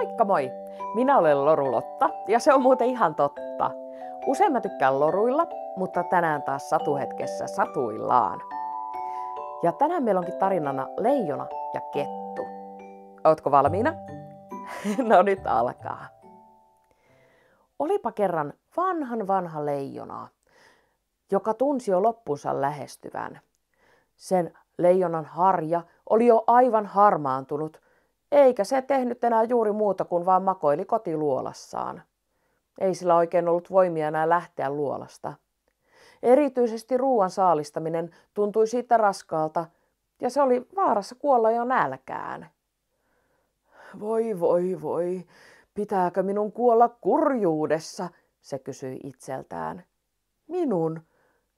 Moikka moi! Minä olen Lorulotta ja se on muuten ihan totta. Usein mä tykkään loruilla, mutta tänään taas satuhetkessä satuillaan. Ja tänään meillä onkin tarinana leijona ja kettu. Ootko valmiina? no nyt alkaa. Olipa kerran vanhan vanha leijona, joka tunsi jo loppunsa lähestyvän. Sen leijonan harja oli jo aivan harmaantunut – eikä se tehnyt enää juuri muuta kuin vaan makoili kotiluolassaan. Ei sillä oikein ollut voimia enää lähteä luolasta. Erityisesti ruoan saalistaminen tuntui siitä raskaalta, ja se oli vaarassa kuolla jo nälkään. Voi voi voi, pitääkö minun kuolla kurjuudessa, se kysyi itseltään. Minun,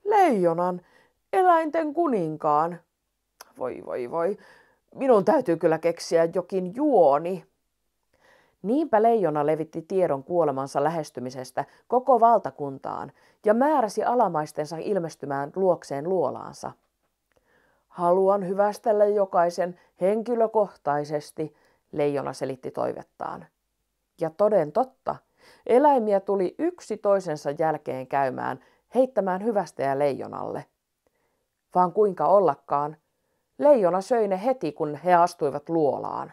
leijonan, eläinten kuninkaan. Voi voi voi, minun täytyy kyllä keksiä jokin juoni. Niinpä leijona levitti tiedon kuolemansa lähestymisestä koko valtakuntaan ja määräsi alamaistensa ilmestymään luokseen luolaansa. Haluan hyvästellä jokaisen henkilökohtaisesti, leijona selitti toivettaan. Ja toden totta, eläimiä tuli yksi toisensa jälkeen käymään, heittämään hyvästä ja leijonalle. Vaan kuinka ollakaan, Leijona söi ne heti, kun he astuivat luolaan.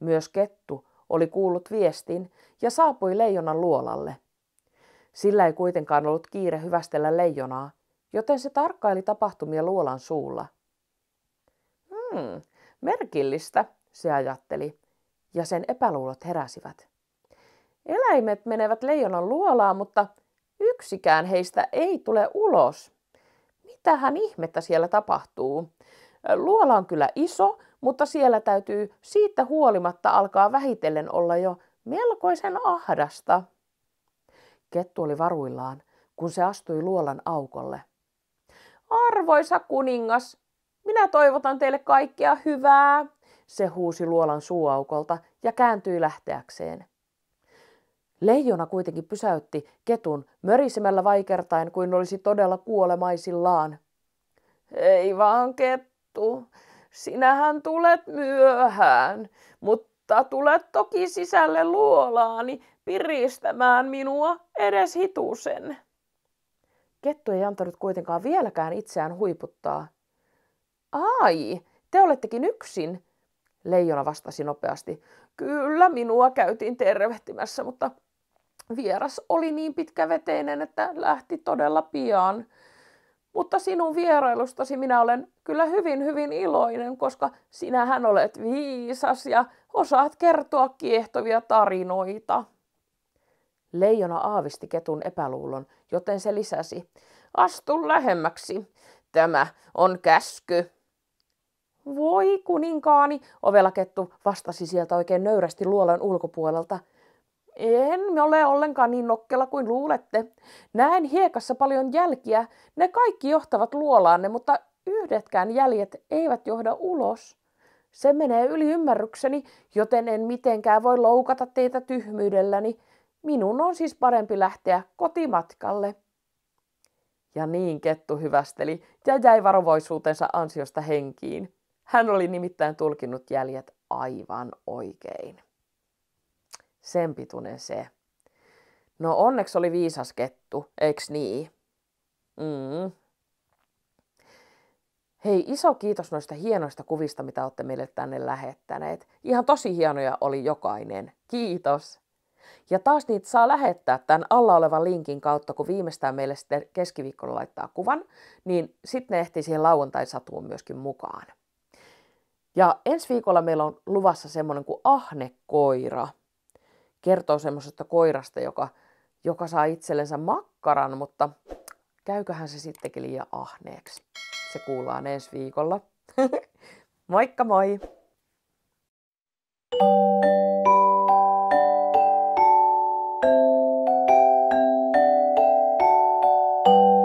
Myös kettu oli kuullut viestin ja saapui leijonan luolalle. Sillä ei kuitenkaan ollut kiire hyvästellä leijonaa, joten se tarkkaili tapahtumia luolan suulla. Hmm, merkillistä, se ajatteli, ja sen epäluulot heräsivät. Eläimet menevät leijonan luolaan, mutta yksikään heistä ei tule ulos mitähän ihmettä siellä tapahtuu. Luola on kyllä iso, mutta siellä täytyy siitä huolimatta alkaa vähitellen olla jo melkoisen ahdasta. Kettu oli varuillaan, kun se astui luolan aukolle. Arvoisa kuningas, minä toivotan teille kaikkea hyvää, se huusi luolan suuaukolta ja kääntyi lähteäkseen. Leijona kuitenkin pysäytti ketun mörisemällä vaikertain kuin olisi todella kuolemaisillaan. Ei vaan kettu, sinähän tulet myöhään, mutta tulet toki sisälle luolaani piristämään minua edes hitusen. Kettu ei antanut kuitenkaan vieläkään itseään huiputtaa. Ai, te olettekin yksin, Leijona vastasi nopeasti. Kyllä, minua käytiin tervehtimässä, mutta vieras oli niin pitkäveteinen, että lähti todella pian. Mutta sinun vierailustasi minä olen kyllä hyvin, hyvin iloinen, koska sinähän olet viisas ja osaat kertoa kiehtovia tarinoita. Leijona aavisti ketun epäluulon, joten se lisäsi. Astu lähemmäksi. Tämä on käsky. Voi kuninkaani, ovelakettu vastasi sieltä oikein nöyrästi luolan ulkopuolelta – en ole ollenkaan niin nokkela kuin luulette. Näen hiekassa paljon jälkiä. Ne kaikki johtavat luolaanne, mutta yhdetkään jäljet eivät johda ulos. Se menee yli ymmärrykseni, joten en mitenkään voi loukata teitä tyhmyydelläni. Minun on siis parempi lähteä kotimatkalle. Ja niin kettu hyvästeli ja jäi varovaisuutensa ansiosta henkiin. Hän oli nimittäin tulkinnut jäljet aivan oikein sen pituinen se. No onneksi oli viisas kettu, eiks niin? Mm. Hei, iso kiitos noista hienoista kuvista, mitä olette meille tänne lähettäneet. Ihan tosi hienoja oli jokainen. Kiitos! Ja taas niitä saa lähettää tämän alla olevan linkin kautta, kun viimeistään meille sitten keskiviikkona laittaa kuvan, niin sitten ne ehtii siihen lauantai-satuun myöskin mukaan. Ja ensi viikolla meillä on luvassa semmoinen kuin ahnekoira – kertoo semmoisesta koirasta, joka, joka saa itsellensä makkaran, mutta käyköhän se sittenkin liian ahneeksi. Se kuullaan ensi viikolla. Moikka moi! thank you